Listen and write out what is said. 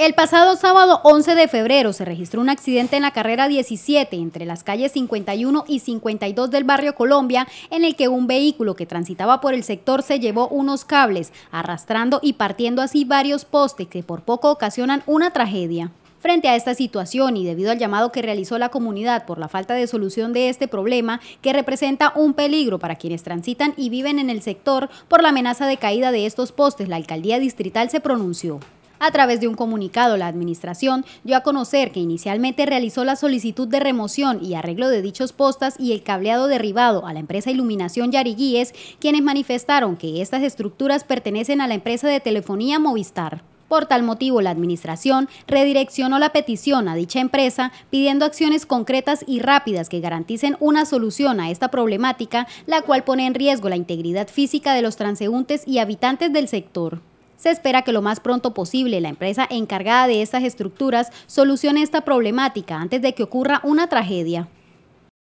El pasado sábado 11 de febrero se registró un accidente en la carrera 17 entre las calles 51 y 52 del barrio Colombia en el que un vehículo que transitaba por el sector se llevó unos cables, arrastrando y partiendo así varios postes que por poco ocasionan una tragedia. Frente a esta situación y debido al llamado que realizó la comunidad por la falta de solución de este problema, que representa un peligro para quienes transitan y viven en el sector por la amenaza de caída de estos postes, la alcaldía distrital se pronunció. A través de un comunicado, la administración dio a conocer que inicialmente realizó la solicitud de remoción y arreglo de dichos postas y el cableado derribado a la empresa Iluminación Yariguíes, quienes manifestaron que estas estructuras pertenecen a la empresa de telefonía Movistar. Por tal motivo, la administración redireccionó la petición a dicha empresa pidiendo acciones concretas y rápidas que garanticen una solución a esta problemática, la cual pone en riesgo la integridad física de los transeúntes y habitantes del sector. Se espera que lo más pronto posible la empresa encargada de estas estructuras solucione esta problemática antes de que ocurra una tragedia.